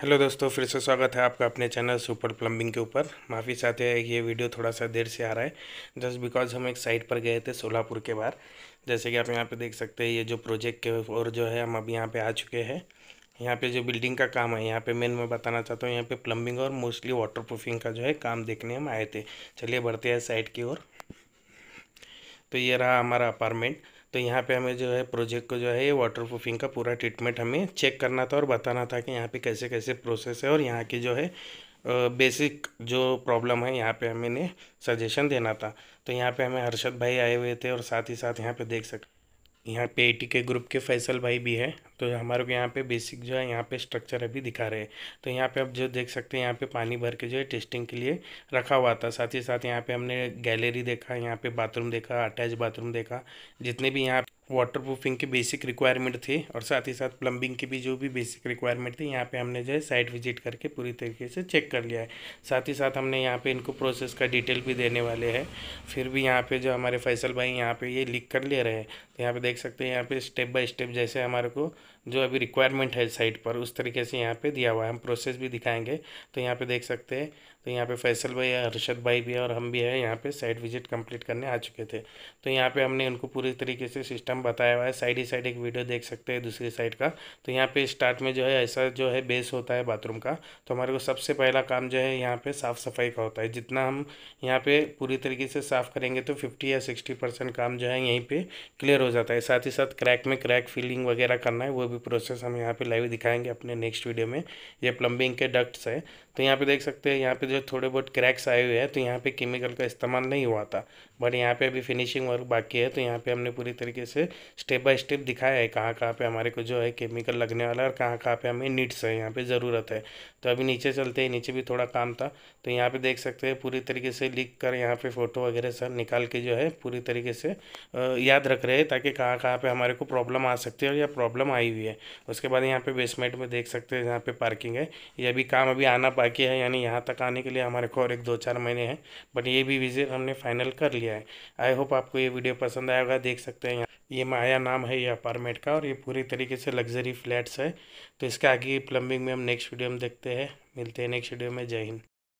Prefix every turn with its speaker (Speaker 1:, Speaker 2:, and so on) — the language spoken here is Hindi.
Speaker 1: हेलो दोस्तों फिर से स्वागत है आपका अपने चैनल सुपर प्लम्बिंग के ऊपर माफ़ी चाहते हैं कि ये वीडियो थोड़ा सा देर से आ रहा है जस्ट बिकॉज हम एक साइट पर गए थे सोलापुर के बाहर जैसे कि आप यहाँ पे देख सकते हैं ये जो प्रोजेक्ट के और जो है हम अब यहाँ पे आ चुके हैं यहाँ पे जो बिल्डिंग का काम है यहाँ पर मेन मैं बताना चाहता हूँ यहाँ पर प्लम्बिंग और मोस्टली वाटर प्रूफिंग का जो है काम देखने हम आए थे चलिए बढ़ते हैं साइड की ओर तो ये रहा हमारा अपार्टमेंट तो यहाँ पे हमें जो है प्रोजेक्ट को जो है ये वाटर प्रूफिंग का पूरा ट्रीटमेंट हमें चेक करना था और बताना था कि यहाँ पे कैसे कैसे प्रोसेस है और यहाँ की जो है बेसिक जो प्रॉब्लम है यहाँ पे हमें सजेशन देना था तो यहाँ पे हमें हर्षद भाई आए हुए थे और साथ ही साथ यहाँ पे देख सकते यहाँ पे एटी के ग्रुप के फैसल भाई भी है तो हमारे को यहाँ पे बेसिक जो है यहाँ पे स्ट्रक्चर अभी दिखा रहे हैं तो यहाँ पे आप जो देख सकते हैं यहाँ पे पानी भर के जो है टेस्टिंग के लिए रखा हुआ था साथ ही साथ यहाँ पे हमने गैलरी देखा यहाँ पे बाथरूम देखा अटैच बाथरूम देखा जितने भी यहाँ वाटर प्रूफिंग के बेसिक रिक्वायरमेंट थे और साथ ही साथ प्लम्बिंग के भी जो भी बेसिक रिक्वायरमेंट थे यहाँ पे हमने जो है साइट विजिट करके पूरी तरीके से चेक कर लिया है साथ ही साथ हमने यहाँ पे इनको प्रोसेस का डिटेल भी देने वाले हैं फिर भी यहाँ पे जो हमारे फैसल भाई यहाँ पे ये लिख कर ले रहे हैं तो यहाँ पर देख सकते हैं यहाँ पर स्टेप बाई स्टेप जैसे हमारे को जो अभी रिक्वायरमेंट है साइट पर उस तरीके से यहाँ पर दिया हुआ है हम प्रोसेस भी दिखाएँगे तो यहाँ पर देख सकते हैं तो यहाँ पे फैसल भाई है हर्षद भाई भी है और हम भी है यहाँ पे साइट विजिट कंप्लीट करने आ चुके थे तो यहाँ पे हमने उनको पूरी तरीके से सिस्टम सिस्टम बताया हुआ है साइड ही साइड एक वीडियो देख सकते हैं दूसरी साइड का तो यहाँ पे स्टार्ट में जो है ऐसा जो है बेस होता है बाथरूम का तो हमारे को सबसे पहला काम जो है यहाँ पे साफ़ सफाई का होता है जितना हम यहाँ पे पूरी तरीके से साफ़ करेंगे तो फिफ्टी या सिक्सटी परसेंट काम जो है यहीं पर क्लियर हो जाता है साथ ही साथ क्रैक में क्रैक फिलिंग वगैरह करना है वो भी प्रोसेस हम यहाँ पर लाइव दिखाएंगे अपने नेक्स्ट वीडियो में ये प्लम्बिंग के डक्ट्स है तो यहाँ पर देख सकते हैं यहाँ पर जो थोड़े बहुत क्रैक्स आए हुए हैं तो यहाँ पर केमिकल का इस्तेमाल नहीं हुआ था बट यहाँ पर अभी फिनिशिंग वर्क बाकी है तो यहाँ पे हमने पूरी तरीके से स्टेप बाय स्टेप दिखाया है कहाँ कहाँ पे हमारे को जो है केमिकल लगने वाला है और कहाँ कहाँ पे हमें नीड्स है यहाँ पे ज़रूरत है तो अभी नीचे चलते हैं नीचे भी थोड़ा काम था तो यहाँ पे देख सकते हैं पूरी तरीके से लिख कर यहाँ पे फ़ोटो वगैरह सर निकाल के जो है पूरी तरीके से याद रख रहे हैं ताकि कहाँ कहाँ पर हमारे को प्रॉब्लम आ सकती है और प्रॉब्लम आई हुई है उसके बाद यहाँ पर बेसमेंट में देख सकते हैं जहाँ पर पार्किंग है ये अभी काम अभी आना बाकी है यानी यहाँ तक आने के लिए हमारे को और एक दो चार महीने हैं बट ये भी विजिट हमने फाइनल कर लिया है आई होप आपको ये वीडियो पसंद आएगा देख सकते हैं ये माया नाम है ये अपार्टमेंट का और ये पूरी तरीके से लग्जरी फ्लैट्स है तो इसका आगे प्लम्बिंग में हम नेक्स्ट वीडियो में देखते हैं मिलते हैं नेक्स्ट वीडियो में जय हिंद